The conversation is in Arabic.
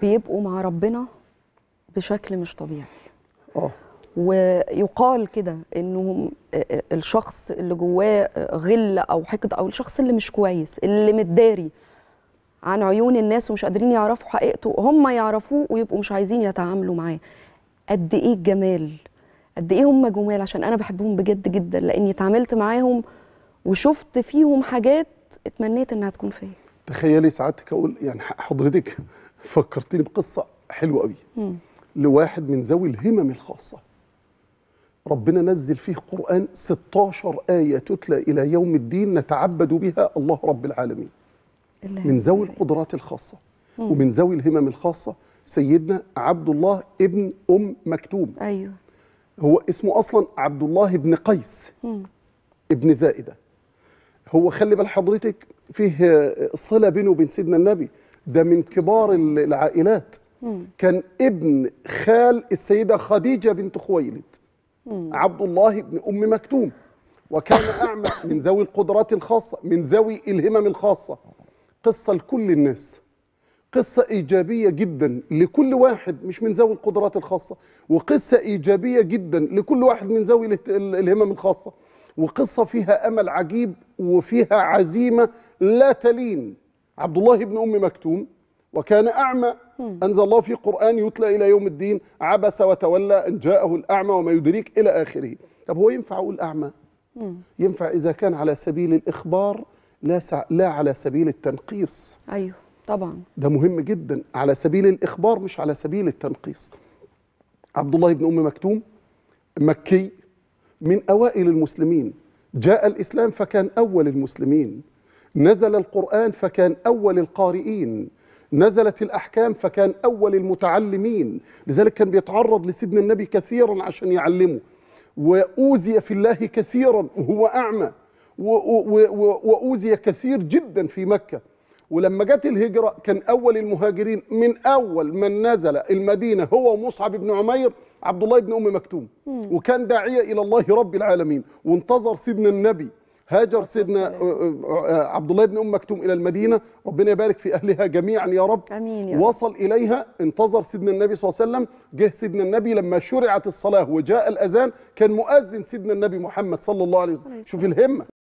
بيبقوا مع ربنا بشكل مش طبيعي اه ويقال كده انه آه، آه، الشخص اللي جواه آه، غل او حقد او الشخص اللي مش كويس اللي متداري عن عيون الناس ومش قادرين يعرفوا حقيقته هم يعرفوه ويبقوا مش عايزين يتعاملوا معاه قد ايه الجمال قد ايه هم جمال عشان انا بحبهم بجد جدا لاني اتعاملت معاهم وشفت فيهم حاجات اتمنيت انها تكون فيا تخيلي سعادتك اقول يعني حضرتك فكرتني بقصه حلوه قوي لواحد من ذوي الهمم الخاصه ربنا نزل فيه قرآن 16 آية تتلى إلى يوم الدين نتعبد بها الله رب العالمين من ذوي القدرات الخاصة مم. ومن ذوي الهمم الخاصة سيدنا عبد الله ابن أم مكتوم أيوه هو اسمه أصلا عبد الله بن قيس مم. ابن زائدة هو خلي بال حضرتك فيه صلة بينه وبين سيدنا النبي ده من كبار العائلات كان ابن خال السيدة خديجة بنت خويلد عبد الله بن أم مكتوم وكان أعمى من ذوي القدرات الخاصة من ذوي الهمم الخاصة قصة لكل الناس قصة إيجابية جدا لكل واحد مش من ذوي القدرات الخاصة وقصة إيجابية جدا لكل واحد من ذوي الهمم الخاصة وقصة فيها أمل عجيب وفيها عزيمة لا تلين عبد الله بن أم مكتوم وكان أعمى أنزل الله في قرآن يتلى إلى يوم الدين عبس وتولى أن جاءه الأعمى وما يدريك إلى آخره طب هو ينفع أقول أعمى؟ ينفع إذا كان على سبيل الإخبار لا, سع... لا على سبيل التنقيص أيوه طبعا ده مهم جدا على سبيل الإخبار مش على سبيل التنقيص عبد الله بن أم مكتوم مكي من أوائل المسلمين جاء الإسلام فكان أول المسلمين نزل القرآن فكان أول القارئين نزلت الأحكام فكان أول المتعلمين لذلك كان بيتعرض لسيدنا النبي كثيرا عشان يعلمه وأوذي في الله كثيرا وهو أعمى وأوذي كثير جدا في مكة ولما جت الهجرة كان أول المهاجرين من أول من نزل المدينة هو مصعب بن عمير عبد الله بن أم مكتوم وكان داعية إلى الله رب العالمين وانتظر سيدنا النبي هاجر سيدنا أه، أه، أه، عبد الله بن ام مكتوم الى المدينه ربنا يبارك في اهلها جميعا يا رب امين يا رب. وصل اليها انتظر سيدنا النبي صلى الله عليه وسلم جه سيدنا النبي لما شرعت الصلاه وجاء الاذان كان مؤذن سيدنا النبي محمد صلى الله عليه وسلم شوف الهمه